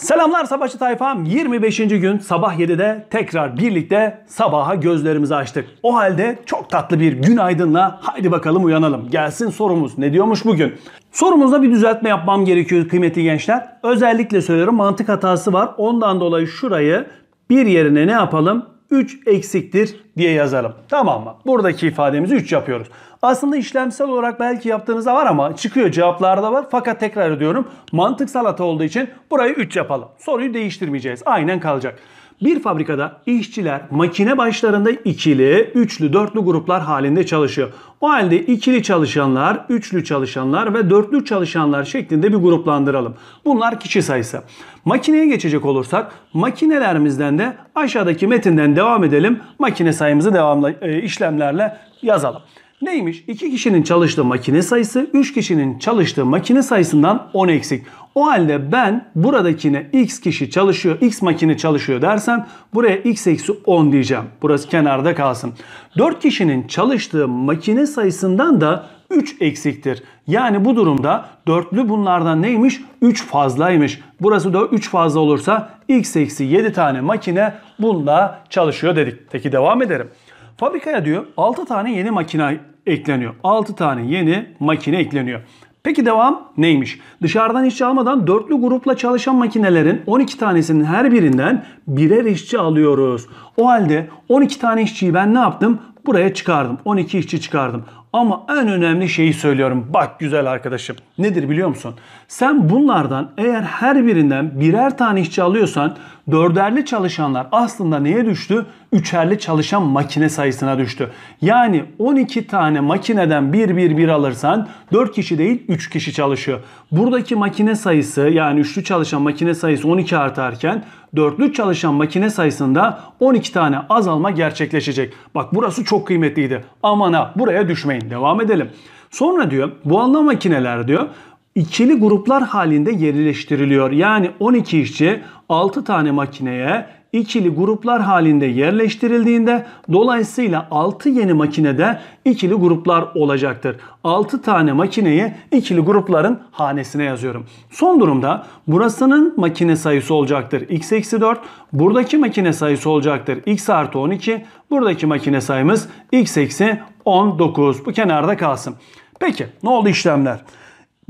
Selamlar Sabahçı Tayfam. 25. gün sabah 7'de tekrar birlikte sabaha gözlerimizi açtık. O halde çok tatlı bir gün günaydınla haydi bakalım uyanalım. Gelsin sorumuz. Ne diyormuş bugün? Sorumuzda bir düzeltme yapmam gerekiyor kıymetli gençler. Özellikle söylüyorum mantık hatası var. Ondan dolayı şurayı bir yerine ne yapalım? 3 eksiktir diye yazalım. Tamam mı? Buradaki ifademizi 3 yapıyoruz. Aslında işlemsel olarak belki yaptığınızda var ama çıkıyor cevaplarda var. Fakat tekrar ediyorum mantıksal hata olduğu için burayı 3 yapalım. Soruyu değiştirmeyeceğiz. Aynen kalacak. Bir fabrikada işçiler makine başlarında ikili, üçlü, dörtlü gruplar halinde çalışıyor. O halde ikili çalışanlar, üçlü çalışanlar ve dörtlü çalışanlar şeklinde bir gruplandıralım. Bunlar kişi sayısı. Makineye geçecek olursak makinelerimizden de aşağıdaki metinden devam edelim. Makine sayımızı devamlı e, işlemlerle yazalım. Neymiş? 2 kişinin çalıştığı makine sayısı 3 kişinin çalıştığı makine sayısından 10 eksik. O halde ben buradakine x kişi çalışıyor, x makine çalışıyor dersem buraya x eksi 10 diyeceğim. Burası kenarda kalsın. 4 kişinin çalıştığı makine sayısından da 3 eksiktir. Yani bu durumda dörtlü bunlardan neymiş? 3 fazlaymış. Burası da 3 fazla olursa x eksi 7 tane makine bununla çalışıyor dedik. Peki devam edelim. Fabrikaya diyor 6 tane yeni makine ekleniyor. 6 tane yeni makine ekleniyor. Peki devam neymiş? Dışarıdan işçi almadan dörtlü grupla çalışan makinelerin 12 tanesinin her birinden birer işçi alıyoruz. O halde 12 tane işçiyi ben ne yaptım? Buraya çıkardım. 12 işçi çıkardım. Ama en önemli şeyi söylüyorum. Bak güzel arkadaşım. Nedir biliyor musun? Sen bunlardan eğer her birinden birer tane işçi alıyorsan dörderli çalışanlar aslında neye düştü? Üçerli çalışan makine sayısına düştü. Yani 12 tane makineden bir bir bir alırsan 4 kişi değil 3 kişi çalışıyor. Buradaki makine sayısı yani üçlü çalışan makine sayısı 12 artarken dörtlü çalışan makine sayısında 12 tane azalma gerçekleşecek. Bak burası çok kıymetliydi. Amana buraya düşmeyin. Aynen devam edelim. Sonra diyor bu anlam makineler diyor ikili gruplar halinde yerleştiriliyor. Yani 12 işçi 6 tane makineye ikili gruplar halinde yerleştirildiğinde dolayısıyla 6 yeni makinede ikili gruplar olacaktır. 6 tane makineyi ikili grupların hanesine yazıyorum. Son durumda burasının makine sayısı olacaktır x eksi 4. Buradaki makine sayısı olacaktır x artı 12. Buradaki makine sayımız x eksi 19. Bu kenarda kalsın. Peki ne oldu işlemler?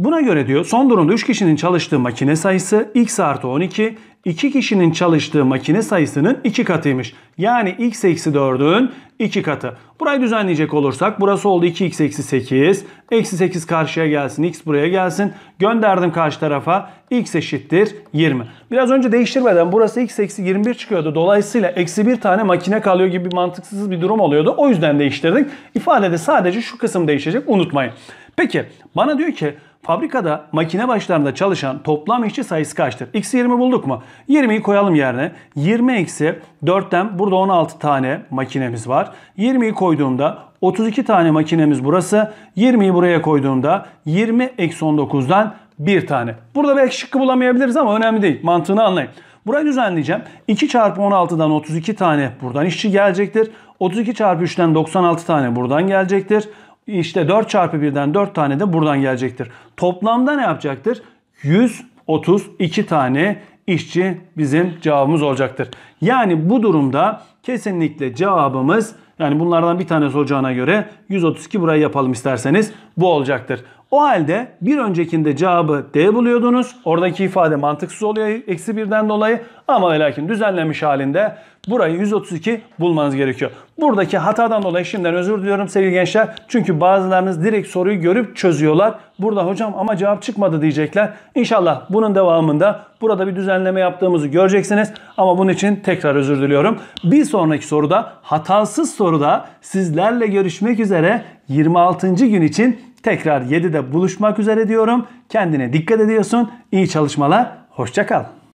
Buna göre diyor son durumda 3 kişinin çalıştığı makine sayısı x artı 12, 2 kişinin çalıştığı makine sayısının 2 katıymış. Yani x eksi 4'ün 2 katı. Burayı düzenleyecek olursak burası oldu 2x eksi 8. Eksi 8 karşıya gelsin x buraya gelsin. Gönderdim karşı tarafa x eşittir 20. Biraz önce değiştirmeden burası x eksi 21 çıkıyordu. Dolayısıyla eksi bir tane makine kalıyor gibi mantıksız bir durum oluyordu. O yüzden değiştirdik. İfadede sadece şu kısım değişecek unutmayın. Peki bana diyor ki Fabrikada makine başlarında çalışan toplam işçi sayısı kaçtır? X 20 bulduk mu? 20'yi koyalım yerine. 20 eksi 4'ten burada 16 tane makinemiz var. 20'yi koyduğumda 32 tane makinemiz burası. 20'yi buraya koyduğumda 20 eksi 19'dan 1 tane. Burada belki şıkkı bulamayabiliriz ama önemli değil. Mantığını anlayın. Burayı düzenleyeceğim. 2 çarpı 16'dan 32 tane buradan işçi gelecektir. 32 çarpı 3'ten 96 tane buradan gelecektir. İşte 4 çarpı 1'den 4 tane de buradan gelecektir. Toplamda ne yapacaktır? 132 tane işçi bizim cevabımız olacaktır. Yani bu durumda kesinlikle cevabımız yani bunlardan bir tanesi olacağına göre 132 burayı yapalım isterseniz bu olacaktır. O halde bir öncekinde cevabı D buluyordunuz. Oradaki ifade mantıksız oluyor eksi birden dolayı. Ama lakin düzenlemiş halinde burayı 132 bulmanız gerekiyor. Buradaki hatadan dolayı şimdiden özür diliyorum sevgili gençler. Çünkü bazılarınız direkt soruyu görüp çözüyorlar. Burada hocam ama cevap çıkmadı diyecekler. İnşallah bunun devamında burada bir düzenleme yaptığımızı göreceksiniz. Ama bunun için tekrar özür diliyorum. Bir sonraki soruda hatasız soruda sizlerle görüşmek üzere 26. gün için Tekrar 7'de buluşmak üzere diyorum. Kendine dikkat ediyorsun. İyi çalışmalar. Hoşçakal.